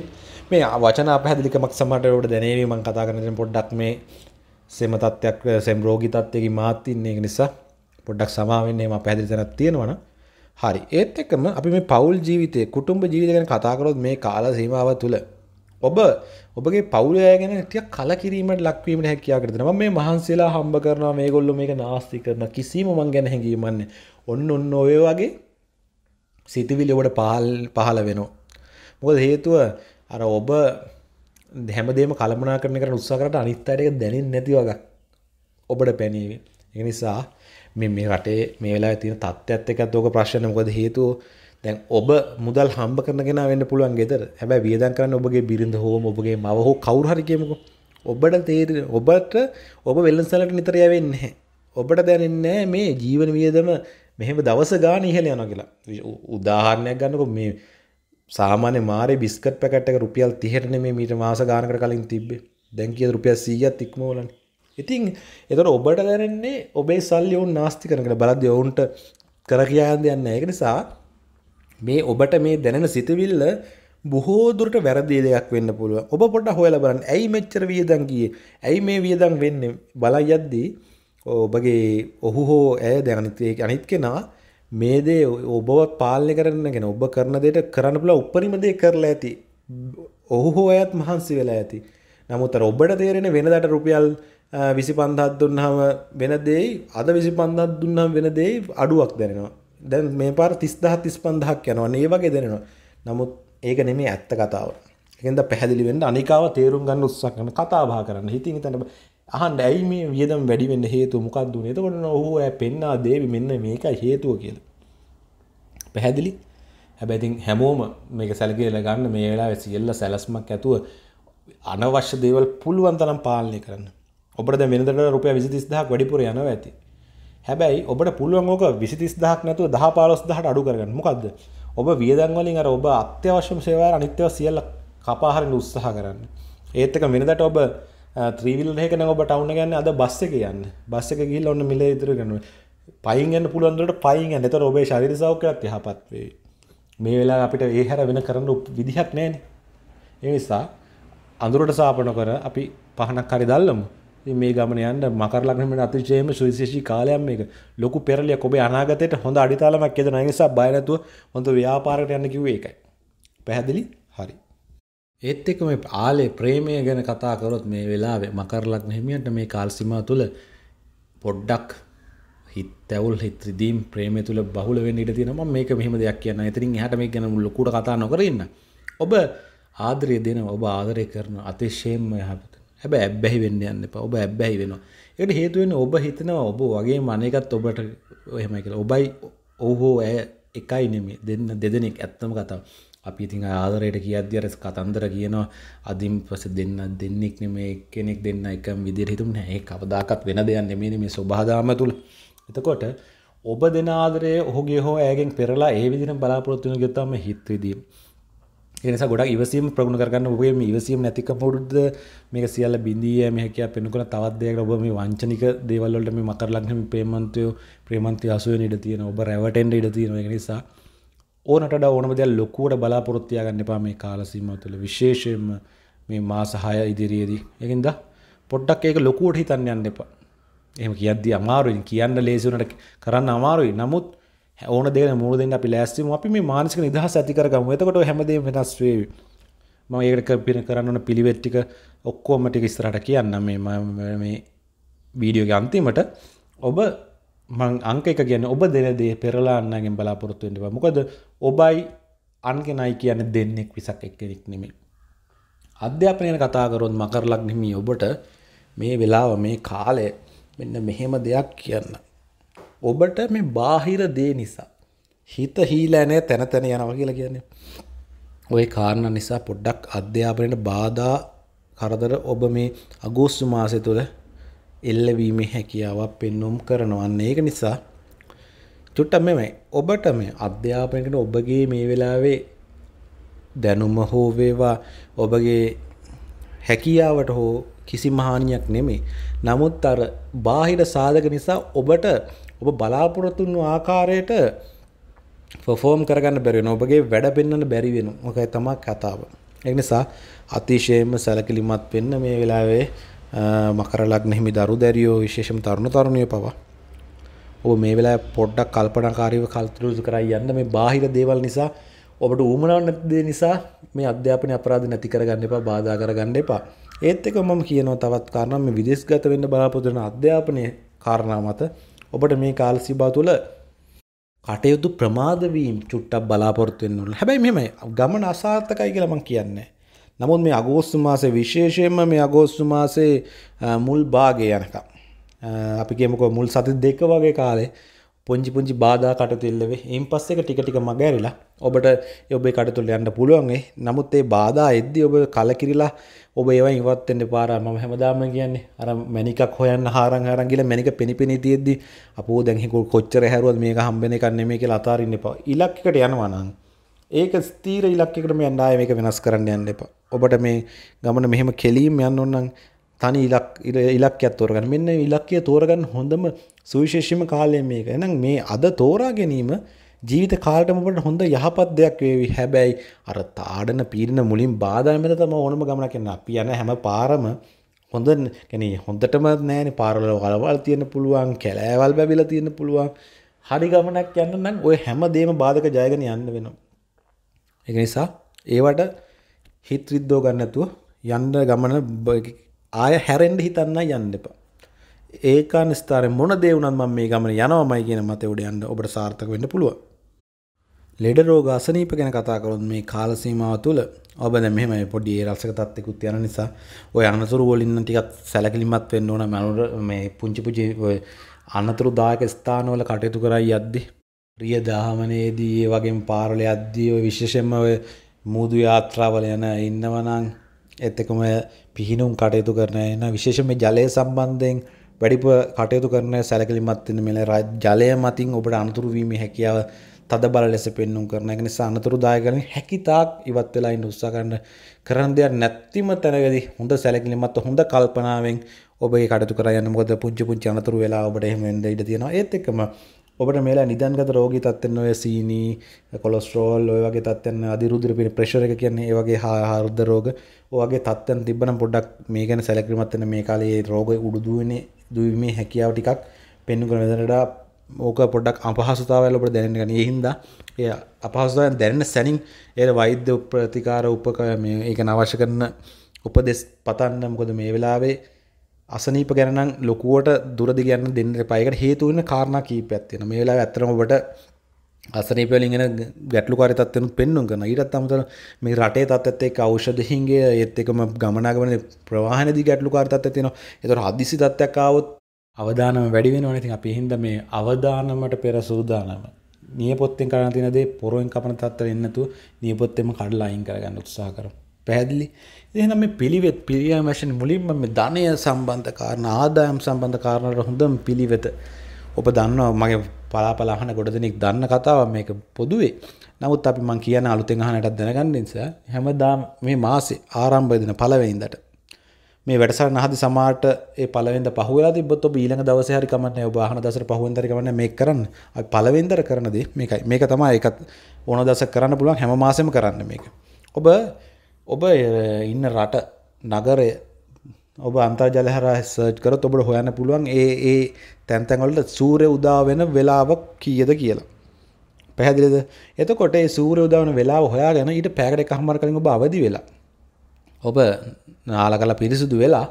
[SPEAKER 1] මේ වචන අපහැදලිකමක් සමහරට ඔබට දැනෙන්නේ මම කතා කරන දේ පොඩ්ඩක් මේ සෙම තත්ත්වයක් සෙම් රෝගී තත්ත්වයකින් මාත් ඉන්නේ ඒක නිසා පොඩ්ඩක් සමා වෙන්න එහෙම අපහැදලි තැනක් තියෙනවනම් හරි ඒත් එක්කම අපි මේ පෞල් ජීවිතේ කුටුම්බ ජීවිතය ගැන කතා කරොත් මේ කාල සීමාව තුළ ඔබ ඔබගේ පවුලයගෙන තිය කල කිරීමට ලක්වීමට හැකියාකරදනම මේ මහන්සේලා හම්බ කරනවා මේ ගොල්ලු මේක නාස්ති කරන කිසිීම මං ගැන හැඟීමන්න ඔන්න ඔන්න ඔය වගේ සිතිවිලි ඔබට පහල් පහල වෙනවා. මොකද හේතුව අර ඔබ හැමදේම කළමනා කරන කර උත්සා කරට අනිත්තයට දැනින් නැති වග ඔබට පැනීවි. එක නිසා මෙ මේ රටේ මේලා තින තත්ත්ඇත් එකත් ෝක ප්‍රශ්නකොද හේතුව දැන් ඔබ මුදල් හම්බ කරනගෙන වෙන්න පුළුවන් ගෙදර හැබැයි වියදම් කරන්න ඔබගේ බිරිඳ හෝ ඔබගේ මව හෝ කවුරු හරි කියමුකෝ ඔබට තේරෙන ඔබට ඔබ වෙළඳසැලට නිතර යවෙන්නේ නැහැ ඔබට දැනෙන්නේ මේ ජීවන වියදම මෙහෙම දවස ගාන ඉහළ යනවා කියලා උදාහරණයක් ගන්නකො මේ සාමාන්‍ය මාරේ බිස්කට් පැකට් එක රුපියල් 30ට නෙමෙයි මීට මාස ගානකට කලින් තිබ්බේ දැන් කීයද රුපියල් 100ක් ඉක්මවලානේ ඉතින් එතකොට ඔබට දැනෙන්නේ ඔබේ සල්ලි ඔවුන් නාස්ති කරනකට බලද්දී ඔවුන්ට කර කියන්න දෙයක් නැහැ ඒක නිසා මේ ඔබට මේ දැනෙන සිතවිල්ල බොහෝදුරට වැරදි දෙයක් වෙන්න පුළුව ඔබ පොට හොයල බලන්න ඇයි මෙච්චර වියදන්ගේ ඇයි මේ වියදන් වෙන්න බලයි යද්දී ඔබගේ ඔහු හෝ ඇය දැනනිතය අනිත් කෙනා මේ දේ ඔබව පාලි කරන්න ගෙන ඔබ කරන දෙට කරන්න පුල උපරිමදේ කරලා ඇති ඔහු හෝ ඇත් මහන්සි වෙලා ඇති නමුතර ඔබට තේරෙන වෙනදට රුපියල් විසි පන්දත් දුන්නහම වෙනදේ අද විසි පන්දත් දුන්නම් වෙනදේ අඩුවක් දැනවා දැන් මේ පාර තිස්දහ තිස් පන්දහක් යනවා ඒ වගේ දෙනවා නමුත් ඒක නෙමේ ඇත්ත කතාව එකද පැහැදිලි වෙන්න අනිකාව තේරුම් ගන්න උත්සක්න කතාබා කරන්න හිතින් තැන අහන් ඇයි මේ වියදම් වැඩිවෙන්න හේතු මොකක්ද නතකොට ඔහු ඇ පෙන්න්නා දේවි මෙන්න මේක හේතුව කියලා පැහැදිලි හැබැතින් හැමෝම මේක සැලකිල ගන්න මේ වෙලා වෙසි එල්ල සැලස්මක් ඇතුව අනවශ්‍ය දේවල් පුළුවන්තනම් පාලනය කරන්න ඔබට වෙනදට රුපය විසිතිස්දා වැඩිපුර යනව ඇති හැබැයි ඔබට පුළුවන් ඕක විසිතිස් දහක් නැතුව දහ පාලොස් දහට අඩු කරගන්න මොකක්ද ඔබ වියදංවලින් අර ඔබ අත්‍යවශ්‍යම සේවා අනිත්‍යව සියල්ල කපාහරෙන් උත්සාහ කරන්න ඒත්තක වෙනදට ඔබ ත්‍රීවිල් හකන ඔබ ටවුන ගන්න අද බස්ස කියන්න බස්ස එක ගිල් ඔන්න මිල ඉතුර ගන්න පයින්ගන්න පුළුවන්දට පයින් ඇත ඔබේ ශරිරි සෞකරත් යහපත්වේ මේ වෙලා අපිට ඒ හැර වෙන කරන්න විදිහක් නෑන එනිසා අඳුරට සාපන කර අපි පහනක් කරි දල්ලමු මේ ගමනයන්ට මකර ලක්නමට අතිශයම සුවිශේෂී කාලයක් මේක ලොකු පෙරලිය ඔබේ අනාගතයට හොඳ අඩිතාලමක් යෙදෙන නිසා බය නැතුව හොඳ ව්‍යාපාරයකට යන්න කිව්වේ ඒකයි. පැහැදිලි? හරි. ඒත් එක්ක මේ ආලේ ප්‍රේමය ගැන කතා කරොත් මේ වෙලාවේ මකර ලග්න හිමියන්ට මේ කාල සීමාව තුළ පොඩ්ඩක් හිත ඇවුල් හිත රිදීම් ප්‍රේමය තුළ බහුල වෙන්න ඉඩ තියෙනවා මම මේක මෙහෙම දෙයක් කියන්න. එතනින් එහාට මේක ගැන ලොකුට කතා නොකර ඉන්න. ඔබ ආදරය දෙනවා ඔබ ආදරය කරන අතිශයම යහපත් හැබ ඇබ්බැහි වෙන්න යන්න එපා ඔබ ඇබ්බැහි වෙනවා එකට හේතුවෙන් ඔබ හිතනවා ඔබ වගේ මනයකත් ඔබට එහෙමයි කියලා ඔබයි ඔහෝ ඇය එකයි නෙමේ දෙන්න දෙදෙනෙක් ඇත්තම කතා අපි ඉතින් ආදරයට කියද්දි අර කතන්දර කියනවා අදින් පස දෙන්න දෙන්නෙක් නෙමේ එක්කෙනෙක් දෙන්න එකම විදිහට හිතමු නෑ ඒ කවදාකවත් වෙන දෙයක් නෙමෙයි මේ සබහාදාම තුල එතකොට ඔබ දෙන ආදරය ඔහුගේ හෝ ඇයගෙන් පෙරලා ඒ විදිහට බලාපොරොත්තු වෙන ගියොත් තමයි හිත විදිහේ එනිසා ගොඩක් ඉවසීම ප්‍රගුණ කරගන්න ඔබේ මේ ඉවසීම නැතිකම වුරුද්ද මේක සියල්ල බිඳී යෑම හැකියාව පෙන්වන තවත් දෙයකට ඔබ මේ වංචනික දේවල් වලට මේ මකර ලග්න මේ ප්‍රේමන්තය ප්‍රේමන්තය අසු වෙන ඉඩ තියෙනවා ඔබ රැවටෙන්න ඉඩ තියෙනවා ඒක නිසා ඕනට වඩා ඕනම දෙයක් ලොකුවට බලාපොරොත්තු වෙන්න එපා මේ කාල සීමාව තුළ විශේෂයෙන්ම මේ මාස 6 ඉදිරියේදී ඒකින්ද පොඩ්ඩක් ඒක ලොකුවට හිතන්න යන්න එපා එහෙම කියද්දි අමාරුයි කියන්න ලේසි උනට කරන්න අමාරුයි. නමුත් ඕන දේ මුණ දෙන්න අපි ලෑස්තිම අපි මේ මානසික නිදහස ඇති කරගමු. එතකොට හැමදේම වෙනස් වේවි. මම ඒකට කම්පින කරන්න ඕන පිළිවෙත් ටික ඔක්කොම ටික ඉස්සරහට කියන්නම් මේ මේ වීඩියෝගේ අන්තිමට ඔබ මං අංක එක කියන්නේ ඔබ දෙන දේ පෙරලා අන්නගෙන් බලාපොරොත්තු වෙන්න එපා. මොකද ඔබයි අන්කෙනයි කියන්නේ දෙන්නෙක් විසක් එක්කෙනෙක් නෙමෙයි. අධ්‍යාපනය ගැන කතා කරොත් මකර ලග්නෙමි ඔබට මේ වෙලාව මේ කාලය මෙන්න මෙහෙම දෙයක් කියන්න. ඔබට මේ බාහිර දේ නිසා හිත හීලෑනෑ තැන තැන යනව කියලා කියන්නේ. ඔය කාරණ නිසා පොඩ්ඩක් අධ්‍යාපනයට බාධා කරදර ඔබ මේ අගෝස්තු මාසය තුළ එල්ලවීමේ හැකියාවක් පෙන්නුම් කරනවන්න ඒක නිසා චුට්ට මෙමයි ඔබට මේ අධ්‍යාපනකට ඔබගේ මේ වෙලාවේ දැනුම හෝ වේවා ඔබගේ හැකියාවට හෝ කිසි මහානියක් නෙමේ නමුත් අර බාහිර සාධක නිසා ඔබට ඔබ බලාපොරොත්තුන් ආකාරයට ෆෝම් කරගන්න බැරිෙන ඔබගේ වැඩ පෙන්න්න බැරිවෙන මොකයි තමක් කතාව. එක් නිසා අතිශයම සැලකිලිමත් වෙන්න මේ වෙලාවේ මකරලක් නෙහිමි දරු දැරියෝ විශේෂම තරුණ තරුණය පවා ඔබ මේ වෙලා පොඩ්ඩක් කල්පනකාරීව කල්තුරුදු කරයි යන්න මේ බාහිර දේවල් නිසා ඔබට ඌමනාවක් නැති දේ නිසා මේ අධ්‍යාපනය අපරාධ නැති කරගන්න එපා බාධා කරගන්න එපා. ඒත් එක මම කියනවා තවත් කාරණා මේ විදේශගත වෙන්න බලාපොරොත්තු වෙන අධ්‍යාපනයේ කාරණා මත ඔබට මේ කාලසිබා තුළ කටයුතු ප්‍රමාදවීම් චුට්ටක් බලාපොරත්තුවෙන් නුල් හැබැයි මෙමයි ගමන අසාර්ථකයි කියලමං කියන්නේ. නමුත් මේ අගෝස්තු මාසේ විශේෂයෙන්ම මේ අගෝස්තු මාසේ මුල් භාගය යනකම්. අපි කියමකෝ මුල් සති දෙක වගේ කාලේ පුංචි පුංචි බාධා කටතුල්ලවේ එයින් පස්සේ ටික ටික මගහැරිලා ඔබට ඔබේ කටතුල්ල යන්න පුළුවන් ඒ නමුත් ඒ බාධා එද්දී ඔබ කලකිරිලා ඔබ ඒවා ඉවත් වෙන්න පාරා මම හැමදාම කියන්නේ අර මැනිකක් හොයන්න හාරන් හාරන් ගිහලා මැනික පෙනිපෙනී තියෙද්දි අපෝ දැන් හිකෝ කොච්චර හැරුවත් මේක හම්බෙන එකක් නෙමෙයි කියලා අතාරින්න එපා ඉලක්කයකට යනවා නම් ඒක ස්තීර ඉලක්කයකටම යන්න ආයෙ මේක වෙනස් කරන්න යන්න එපා ඔබට මේ ගමන මෙහෙම කෙලීම් යන්න ඕන නම් තනි ඉලක් ඉලක්කයක් තෝරගන්න මෙන්න ඉලක්කය තෝරගන්න හොඳම සුවිශේෂම කාලය මේක එනම් මේ අද තෝරා ගැනීම ජීවිත කාලටම ඔබට හොඳ යහපත් දෙයක් වේවි හැබැයි අර තාඩන පීඩන මුලින් බාධා වෙන තම ඕනම ගමනක් යන අපි යන හැම පාරම හොඳ يعني හොඳටම නැහැනේ පාරවල වලවල් තියෙන්න පුළුවන් කැලෑවල් බැබිලා තියෙන්න පුළුවන් හරි ගමනක් යන්න නම් ඔය හැම දෙම බාධක ජයගෙන යන්න වෙනවා ඒක නිසා ඒවට හිත රිද්දව ගන්න නැතුව යන්න ගමන ආය හැරෙන්ඩ හිතන්න යන්න එපා ඒකා නිස්ථාර මොන දේවුනන් මම මේ ගමන යනවාමයි කියන මත උඩ යන්න ඔබට සාර්ථක වෙන්න පුළුව ලෙඩ රෝග අසනීප ගැන කතා කරොත් මේ කාල සීමාව තුළ ඔබ දැන් මෙහෙම පොඩි ඒ රසක තත්ත්වකුත් යන නිසා ඔය අනතුරු වලින් නම් ටිකක් සැලකිලිමත් වෙන්න ඕන මනුර මේ පුංචි පුංචි ඔය අනතුරු දායක ස්ථානවල කටයුතු කරයි යද්දී ප්‍රිය දහමනේදී ඒ වගේම පාරවල යද්දී ඔය විශේෂයෙන්ම ඔය මූදු යාත්‍රාවල යන ඉන්නවනම් එත් එකම පිහිනුම් කටයුතු කරන එන විශේෂම ජලය සම්බන්ධයෙන් වැඩිප කටයුතු කරන සැලකලිමත්තින මෙල ජලය මතින් ඔබට අනතුරුවීම හැකියාව තද බල ලෙස පෙන්නුම් කරන එක නිසා අනතුරුදායකරන හැකිතාක් ඉවත් වෙලායින් උත්සා කරන්න කරන දෙයක් නැත්තිම තැනකදි හොඳ සැලකිලිමත් හොඳ කල්පනාවෙන් ඔබේ කටතු කරයන්න මොකද පුංචි පුංචි අනතුරු වෙලා ඔබට එහෙම වෙන්න ඉඩ තියෙනවා ඒත් එකම ඔබට මේලා නිදන්ගත රෝගී තත්ත්වෙන් ඔය සීනී කොලොස්ට්‍රෝල් ඔය වගේ තත්ත්වෙන් අධිරුධිර පින ප්‍රෙෂර් එක කියන්නේ ඒ වගේ හෘද රෝග ඔය වගේ තත්ත්වෙන් තිබ්බනම් පොඩ්ඩක් මේ ගැන සැලකිලිමත් වෙන්න මේ කාලේ මේ රෝග උඩුදුවනේ දුවීමේ හැකියාව ටිකක් පෙන්නුගෙන වෙනදට ඕක පොඩක් අපහසුතාවල ඔබට දැනෙන ගන හින්ද එය අපහසුතාවෙන් දැනෙන සැනින් ඒ වෛද්‍ය උප්‍රතිකාර උපකය මේ ඒක නවශ්‍ය කරන උපදෙස් පතන්න මොකද මේ වෙලාවේ අසනීප ගැනනම් ලොකුවට දුරදි ගැන්න දෙන්න පයකට හේතුවන්න කාරණ කීපයක් තියෙන මේලා ඇත්තරම ඔබට අසනීපලින්ගෙන ගැටලු කාරිතත්වයන පෙන්නුම් කරන ඊටත් අමතර මේ රටේ තත්ත්ත එක් අවෂධහින්ගේ ඒත් එකම ගමනාගමන ප්‍රවාහනදි ගැටලු කාරිතත්ව තියෙනවා එතොට හදිසි තත්ත්වකාවත් අවධානම වැඩිවෙන නති අපි හින්ද මේ අවධානමට පෙර සූදානම නියපොත්තෙන් කරන තිනදේ පොරුවෙන් කපන තත්ව එන්නතු නියපොත්තෙම කඩලා අයින් කරගන්න උත්සා කරම පැහැදිලි එහෙනම් මේ පිළිවෙත් පිරියම් වශයෙන් මුලින්ම මේ ධනය සම්බන්ධ කාරණ ආදායම් සම්බන්ධ කාරණ වල හොඳම පිළිවෙත ඔබ දන්නවා මගේ පලාපල අහන ගොඩ දෙනෙක් දන්න කතාවක් මේක පොදුවේ නමුත් අපි මං කියන අලුතෙන් අහනටත් දැනගන්න නිසා හැමදාම මේ මාසේ ආරම්භය දෙන පළවෙනිදට මේ වැඩසටහන අහදි සමහරට ඒ පළවෙනිද පහුවෙලා තිබ්බොත් ඔබ ඊළඟ දවසේ හරි කමක් නැහැ ඔබ අහන දවසට පහුවෙන්ද හරි කමක් නැහැ මේක කරන්න අපි පළවෙනිදට කරන දේ මේකයි මේක තමයි ඒකත් ඕන දවසක් කරන්න පුළුවන් හැම මාසෙම කරන්න මේක ඔබ ඔබ ඉන්න රට නගරය ඔබ අන්තර්ජල හර සර්ච් කරත් ඔබට හොයන්න පුළුවන් ඒ ඒ තැන්තැන්වලට සූරය උදාවෙන වෙලාවක් කියද කියලා පැහැදිලද එතකොට සූර උදාවන වෙලා හොයා ගැන ඊට පැකට කහමර කලින් ඔබ අවදි වෙලා ඔබ නාල කලා පිරිසිදු වෙලා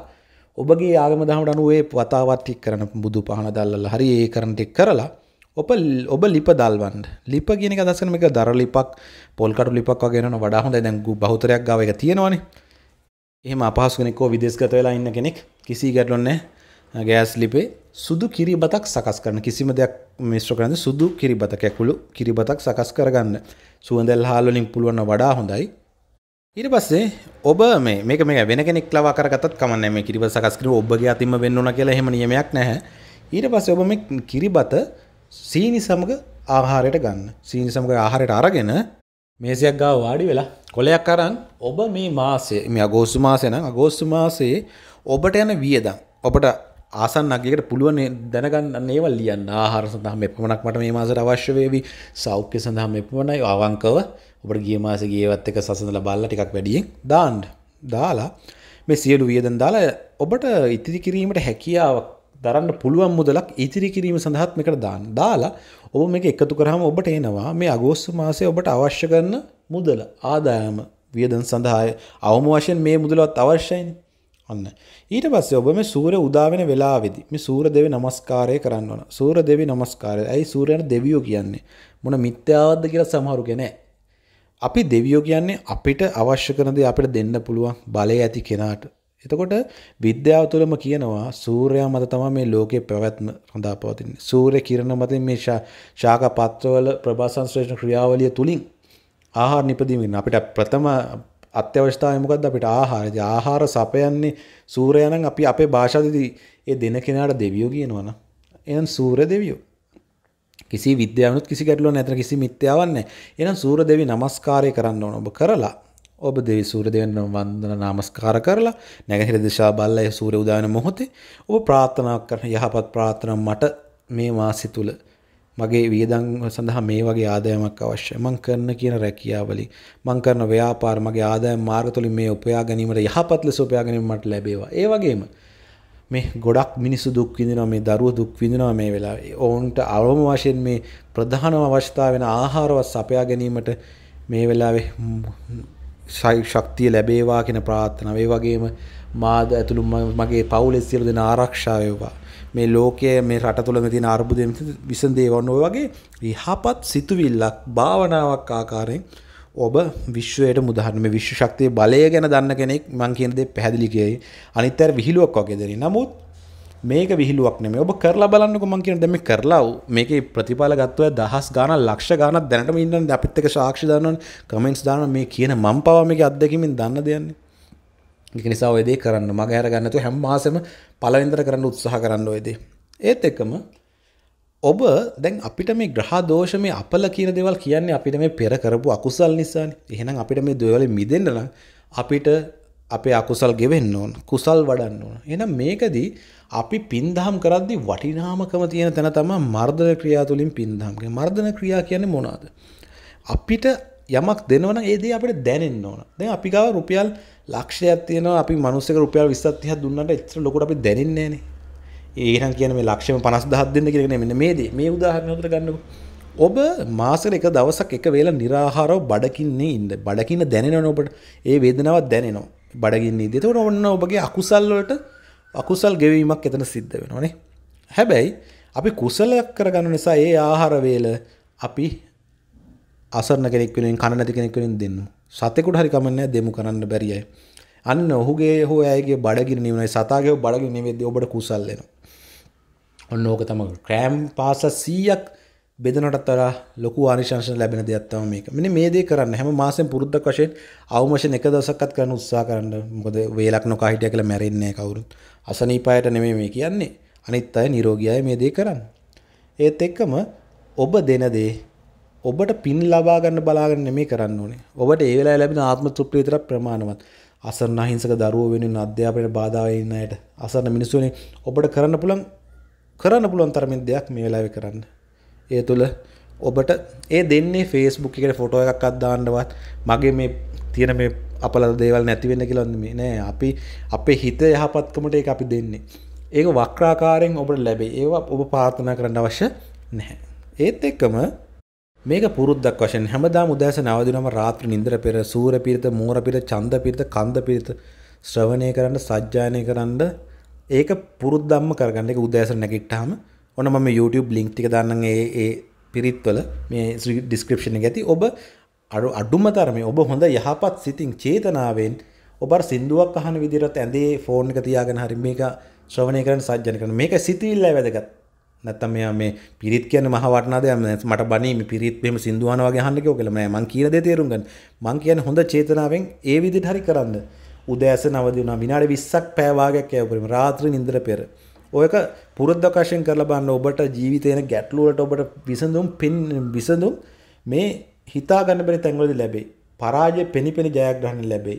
[SPEAKER 1] ඔබගේ ආගම දහමට අනුවේ වතාවත්තික් කරන බුදු පහන දල්ල හරි ඒ කරනටෙක් කරලා ඔප ඔබ ලිප දල්වන්ඩ ලිප ගෙන දසන එක දර ලිපක් පොල්කට ලිපක් ගෙන වඩා හොඳ දැන්ගු බහතරයක් ගාව එක තියෙනවාන එහම අපහසුනෙකෝ විදෙස්ගත වෙලා ඉන්න කෙනෙක් කිසි ගැටලොන්නේ ගෑස් ලිපේ සුදු කිරිබතක් සකස් කරන කිසිම දෙයක් මිශ්‍ර කරන්න සුදු කිරිබත කැකුළු කිරිබතක් සකස් කරගන්න සුවඳල් හාලොලින් පුළුවන්න වඩා හොඳයි ඉට පස්සේ ඔබ මේ මේ වෙන කෙනෙක් ලවා කරගතත් කමන්න මේ කිරිබ සකස්කර ඔබගේ අතිම වෙන්නුන කියලා හෙම නියමයක් නැහැ ඊට පස්සේ ඔබ මේ කිරිබත සීනි සමග ආහාරයට ගන්න සීනි සමග ආහාරයට අරගෙන මේසයක් ගාව වාඩි වෙලා කොලයක් අරන් ඔබ මේ මාසය මේ අගෝස්තු මාසය නම් අගෝස්තු මාසයේ ඔබට යන වියදම් ඔබට ආසන්න අගයකට පුළුවන් දැනගන්න ඒවල් ලියන්න ආහාර සඳහා මෙපමණක් මට මේ මාසට අවශ්‍ය වේවි සෞඛ්‍ය සඳහා මෙපමණයි අවංකව ඔබට ගිය මාසේ ගියවත් එක සසඳලා බලලා ටිකක් වැඩියෙන් දාන්න දාලා මේ සියලු වියදම් දාලා ඔබට ඉතිරි කිරීමට හැකියාවක් දරන්න පුළුවන් මුදලක් ඉතිරි කිරීම සඳහාත් මේකට දාන්න. දාලා ඔබ මේක එකතු කරාම ඔබට එනවා මේ අගෝස්තු මාසයේ ඔබට අවශ්‍ය කරන මුදල ආදායම වියදම් සඳහා අවම වශයෙන් මේ මුදලවත් අවශ්‍යයිනේ. අන්න. ඊට පස්සේ ඔබ මේ සූර්ය උදා වෙන වෙලාවේදී මේ සූර්ය දෙවි නමස්කාරය කරන්න ඕන. සූර්ය දෙවි නමස්කාරය. ඇයි සූර්යයන් දෙවියෝ කියන්නේ? මොන මිත්‍යාවද්ද කියලා සමහරු කියන්නේ අපි දෙවියෝ කියන්නේ අපිට අවශ්‍ය කරන දේ අපිට දෙන්න පුළුවන් බලය ඇති කෙනාට එතකොට විද්‍යාව තුළම කියනවා සූර්යා මත තමයි මේ ලෝකේ පැවැත්ම රඳා පවතින්නේ. සූර්ය කිරණ මතින් මේ ශාක පත්‍රවල ප්‍රභා සංශ්ලේෂණ ක්‍රියාවලිය තුලින් ආහාර නිපදීමින් අපිට ප්‍රථම අත්‍යවශ්‍යතාවය මොකද්ද අපිට ආහාර. ආහාර සපයන්නේ සූර්යා නම් අපි අපේ භාෂාවේදී ඒ දෙන කෙනාට දෙවියෝ කියනවා නම් එහෙනම් සූර්ය දෙවියෝ. කිසි විද්‍යාවනොත් කිසි ගැටලුවක් නැතර කිසි මිත්‍යාවක් නැහැ. එහෙනම් සූර්ය දෙවි නමස්කාරය කරන්න ඕන ඔබ කරලා ඔබ දෙවි සූර්ය දෙවියන්ව වන්දන නමස්කාර කරලා නැගහිර දිශා බල්ලා ඒ සූර්ය උදාන මොහොතේ ඔබ ප්‍රාර්ථනා කරන යහපත් ප්‍රාර්ථනා මට මේ මාසෙ තුල මගේ වියදම් සඳහා මේ වගේ ආදායමක් අවශ්‍යයි. මං කරන කියන රැකියාවලින් මං කරන ව්‍යාපාර මගේ ආදායම් මාර්ග තුලින් මේ උපයා ගැනීමට යහපත් ලෙස උපයා ගැනීම මට ලැබේවා. ඒ වගේම මේ ගොඩක් මිනිස්සු දුක් විඳිනවා මේ දරුවෝ දුක් විඳිනවා මේ වෙලාවේ. ඔවුන්ට අවම වශයෙන් මේ ප්‍රධානම අවශ්‍යතාව වෙන ආහාරවත් සපයා ගැනීමට මේ වෙලාවේ සයි ශක්තිය ලැබේවා කෙන ප්‍රාත්ථන වේ වගේම මාද ඇතුළු මගේ පවුලෙස් සියලු දෙන ආරක්ෂාවවා මේ ලෝකයේ මේ රට තුළ මෙතින අර්බුදයෙන් විසඳේවන්න ඔය වගේ විහපත් සිතුවිල්ලක් භාවනාවක් ආකාරයෙන් ඔබ විශ්වයට මුදහරම විශ්ව ශක්තිය බලය ගැන දන්න කෙනෙක් මං කියනදේ පැහැදිලිකයයි අනිත්තර විහිලුවක් වගේදරි නමුත් මේක විහිලුවක් නෙමේ ඔබ කරලා බලන්නක මං කියන දෙම කරලා මේක ප්‍රතිඵල ගත්තුව දහස් ගාන ලක්ෂ ගානක් දැනටම ඉන්න අපිත් එක සාක්ෂි දන්නවන කමෙන්ට්ස් දාන මේ කියන මං පවා මේක අත්දැකීමෙන් දන්න දෙන්නේ නිසා ඔයදේ කරන්න මග හැර ගන්නතු හැම මාසම පලවින්දර කරන්න උත්සාහ කරන්න ඔයදේ. ඒත් එකම ඔබ දැන් අපිට මේ ග්‍රහ දෝෂ මේ අපල කියන දේවල් කියන්නේ අපිට මේ පෙර කරපු අකුසල් නිසානේ. එහෙනම් අපිට මේ දේවල් මිදෙන්න නම් අපිට අපේ අකුසල් ගෙවෙන්න ඕන කුසල් වඩන්න ඕන. එහෙනම් මේකදී අපි පින්දහම් කරද්දී වටිනාමකම තියෙන තැන තමයි මර්ධන ක්‍රියා තුලින් පින්දහම් කියන්නේ. මර්ධන ක්‍රියා කියන්නේ මොනවාද? අපිට යමක් දෙනවා නම් ඒ දේ අපිට දැනෙන්න ඕන. දැන් අපි ගාව රුපියල් ලක්ෂයක් තියෙනවා. අපි මිනිස්සුක රුපියල් 20ක් 30ක් දුන්නාට එච්චර ලොකුට අපි දැනෙන්නේ නැහනේ. ඒනම් කියන මේ ලක්ෂයම 50000ක් දෙන්න කියලා නෙමෙයි. මේ දේ මේ උදාහරණය උදට ගන්නකො. ඔබ මාසෙක එක දවසක් එක වේලා निराහාරව බඩකින්නේ ඉන්න. බඩකින්න දැනෙනවනේ ඔබට. ඒ වේදනාවක් දැනෙනවා. බඩගින්නේ දෙතවට ඔන්න ඔබගේ අකුසල්වලට අකුසල් ගෙවීමක් එතන සිද්ධ වෙනවානේ. හැබැයි අපි කුසලයක් කරගන්න නිසා ඒ ආහාර වේල අපි අසරණ කෙනෙක් වෙනුවෙන් කන නැති කෙනෙක් වෙනුවෙන් දෙන්න. සතෙකුට හරි කමන්නේ දෙමු කරන්න බැරි අය. අන්න ඔහුගේ හෝ ඇයගේ බඩගිනි නිවුණයි සතාගේ බඩගිනි නිවෙද්දී ඔබට කුසල් එනවා. ඔන්න ඕක තමයි ක්‍රෑම් පාස 100ක් බෙදනටත් තර ලොකු ආනිශංශන ලැබෙන දෙයක් තමයි මේක. මෙන්න මේ දේ කරන්න හැම මාසෙම පුරුද්දක් වශයෙන් අවමෂන් එක දවසක්වත් කරන්න උත්සාහ කරන්න. මොකද වේලක් නොකා හිටිය කියලා මැරෙන්නේ කවුරුත්. අසනීපයට නෙමෙයි මේ කියන්නේ. අනිත් අය නිරෝගී අය මේ දේ කරන්න. ඒත් එක්කම ඔබ දෙන දේ ඔබට පින් ලබා ගන්න බලාගෙන නෙමෙයි කරන්න ඕනේ. ඔබට ඒ වෙලාවේ ලැබෙන ආත්ම තෘප්තිය විතරක් ප්‍රමාණවත්. අසරණ අහිංසක දරුවෝ වෙනුවෙන් අධ්‍යාපනයට බාධා වෙන අයට අසරණ මිනිස්සුනේ ඔබට කරන්න පුළුවන් කරන්න පුළුවන් තරමින් දෙයක් මේ වෙලාවේ කරන්න. ඒ තුළ ඔබට ඒ දෙන්නේ ෆේස්බුක් එකට ෆොටෝ එකක් අත්දාන්නවත් මගේ මේ තියෙන මේ අපල දේවල් නැතිවෙන්න කියලන්න මේ නෑ අපි අපේ හිත යහපත්කමට ඒ අපි දෙන්නේ ඒක වක්‍රාකාරයෙන් ඔබට ලැබේ ඒවා ඔබ පාර්ථනා කරන්න අවශ්‍ය නැහැ ඒත් එක්කම මේක පුරුද්දක් වශයෙන් හැමදා මුදෑස නවදිනම රාත්‍ර නින්දර පෙර සූර පිරිත මෝර පිරිත චන්ද පිරිත කන්ද පිරිත ශ්‍රවණය කරන්න සජ්ජානය කරන්න ඒක පුරුද්දම්ම කරගන්න එක උදෑසන නැගිට්ටාම ඔන මම YouTube ලිංක් ටික දාන්නම් ඒ ඒ පිරිත්වල මේ ඩිස්ක්‍රපෂණ එක ඇති ඔබ අඩු අඩුම තරමේ ඔබ හොඳ යහපත් සිතින් චේතනාවෙන් ඔබ සිින්දුවක් අහන විදිරත් ඇඳේ ෆෝන් එක තියාගෙන හරි මේක ශ්‍රවණය කරන සජ්ජන කරන මේක සිතිල්ල වැදගත් නැත්තම මේ පිරිත් කියන මහවටනාද මට බනීම පිරිත්ම සිින්දුවනවාගේ හන්නක කලම මං කියද තේරුම්ගන් මං කියන හොඳ චේතනාවෙන් ඒ විදිට හරි කරන්න උදෑස නවදින විනාඩ විස්සක් පෑවාගයක් ඇවපරීම රාත්‍ර නින්දර පෙර ඔයක පුරද්දකාශයෙන් කරලා බන්න ඔබට ජීවිතයන ගැටලුවට ඔබට විසඳුම් පෙන් විසඳුම් මේ හිතාගන්න බැරි තැන්වලද ලැබේ පරාජය පෙනිපෙනි ජයග්‍රහණ ලැබේ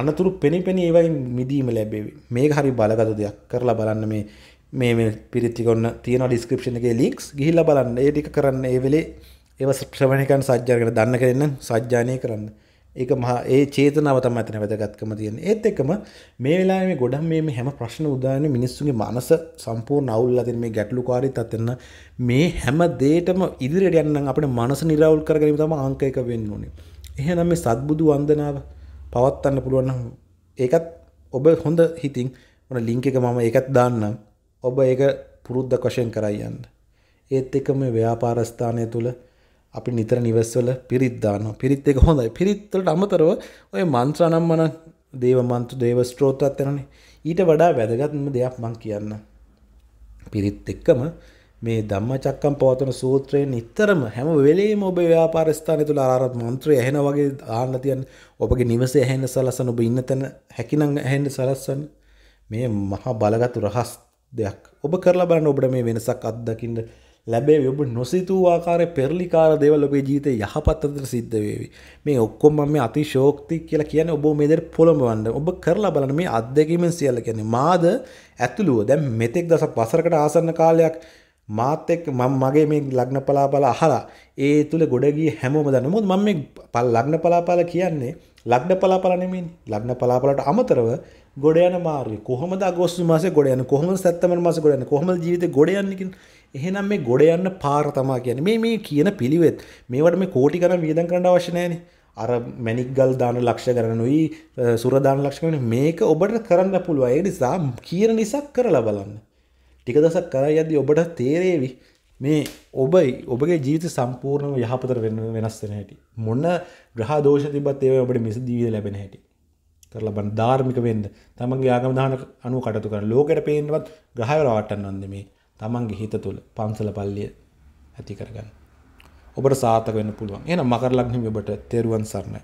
[SPEAKER 1] අනතුරු පෙනිපෙනි ඒවයි මිදීම ලැබේ මේ හරි බලගත දෙයක් කරලා බලන්න මේ මේ පිරිතිකොන්න තියෙන ඩිස්ක්‍රපෂණ එක ලික්ස් ගිහිල්ල බලන්න ඒටික කරන්න ඒ වෙලේ ඒව ශ්‍රවණකන් සජ්ජාගෙන දන්න කරන්න සජ්ජානය කරන්න ඒක මහා ඒ චේතනාව තම ඇතන වැදගත්කම තියෙන ඒත් එකම මේ වෙලාම ගොඩම් මේ හැම ප්‍රශ්න උදාන මිනිස්සුගේ මනස සම්පූර් නවුල් අතින් මේ ගැටලු කාරිත් අත්වෙන්න මේ හැම දේටම ඉදිරියට යන්න අපට මනස නිරවුල් කරගනීම තම අංක එක වෙන්න ඕනේ එහෙනම් මේ සත්බුදු වන්දනාව පවත්වන්න පුළුවන් ඒකත් ඔබ හොඳ හිතින් ඕන ලිංක එක මම ඒකත් දාන්නම් ඔබ ඒක පුරුද්ධ වශයෙන් කරයි යන්න. ඒත් එක මේ ව්‍යාපාරස්ථානය තුළ අපි නිතර නිවස්වල පිරිත් දානවා. පිරිත් එක හොඳයි. පිරිත් වලට අමතරව ඔය මන්ත්‍ර නම් මන දේව මන්ත්‍ර දේව ස්ත්‍රෝත්‍රත් යනනේ. ඊට වඩා වැදගත්ම දෙයක් මම කියන්න. පිරිත් එක්කම මේ ධම්මචක්කම් පවත්වන සූත්‍රය නිතරම හැම වෙලේම ඔබ ව්‍යාපාර ස්ථානය තුළ අර මන්ත්‍රය ඇහෙන වගේ ආන්න තියන්න ඔබගේ නිවසේ ඇහෙන්න සලසන ඔබ ඉන්න තැන හැකිනම් ඇහෙන්න සලස්සන්න මේ මහා බලගත් රහස් දෙයක් ඔබ කරලා බලන්න ඔබට මේ වෙනසක් අත්දකින්න ලැබේ ඔබ නොසිතූ ආකාරය පෙරලිකාර දෙවල් ඔබේ ජීවිතය යහපත්තට සිද්ධ වේවි. මේ ඔක්කොම මම අති ශෝක්ති කියලා කියන්නේ ඔබ මේ දෙයට පොළඹවන්න. ඔබ කරලා බලන්න මේ අත්දැකීමෙන් සියල්ල කියන්නේ මාද ඇතුළුව දැන් මෙතෙක් දසක් වසරකට ආසන්න කාලයක් මාත් එක්ක මම මගේ මේ ලග්න පලාපල අහලා ඒ තුල ගොඩ ගියේ හැමෝම දන්න. මොකද මම මේ ලග්න පලාපල කියන්නේ ලග්න පලාපල නෙමෙයිනේ. ලග්න පලාපලට අමතරව ගොඩ යන මාර්ගය. කොහොමද අගෝස්තු මාසේ ගොඩ යන්නේ? කොහොමද සැප්තැම්බර් මාසේ ගොඩ යන්නේ? කොහොමද ජීවිතේ ගොඩ යන්නේ කියන්නේ? එහෙනම් මේ ගොඩ යන්න පාර තමා කියන මේ මේ කියන පිළිවෙත් මේවට මේ කෝටි ගණන් වියදම් කරන්න අවශ්‍ය නැහැ අර මැනික් ගල් දාන ලක්ෂ කරනුයි සුරදාන ලක්ෂකන මේක ඔබට කරන්න පුළුවන් ඒ නිසා කියන නිසක් කරලා බලන්න ටික දසක් කර යද්දි ඔබට තේරේවි මේ ඔබයි ඔබගේ ජීවිත සම්පූර්ණම යහපතර වෙන වෙනස්සෙන හැටි. මොන්න ග්‍රහ දෝෂ තිබත් ඒව ඔබට මිසදීවිද ලැබෙන හැටි. කරලා බන් ධාර්මික වෙන්න තමන්ගේ ආගම දාන අනුව කටයුතු කරන ලෝකෙට පේන්නවත් ග්‍රහය රවට්ටන්න ඕනේ මේ. තමන්ගේ හිත තුළ පන්සල පල්ලිය ඇති කරගන්න. ඔබට සාතක වෙන්න පුළුවන්. එහෙනම් මකර ලග්නෙ ඔබට තෙරුවන් සරණයි.